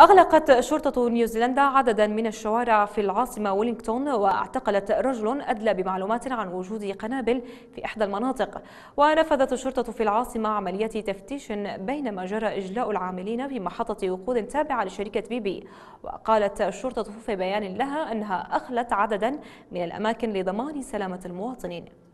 أغلقت شرطة نيوزيلندا عددا من الشوارع في العاصمة ولينغتون واعتقلت رجل أدلى بمعلومات عن وجود قنابل في إحدى المناطق ونفذت الشرطة في العاصمة عملية تفتيش بينما جرى إجلاء العاملين في محطة وقود تابعة لشركة بي بي وقالت الشرطة في بيان لها أنها أخلت عددا من الأماكن لضمان سلامة المواطنين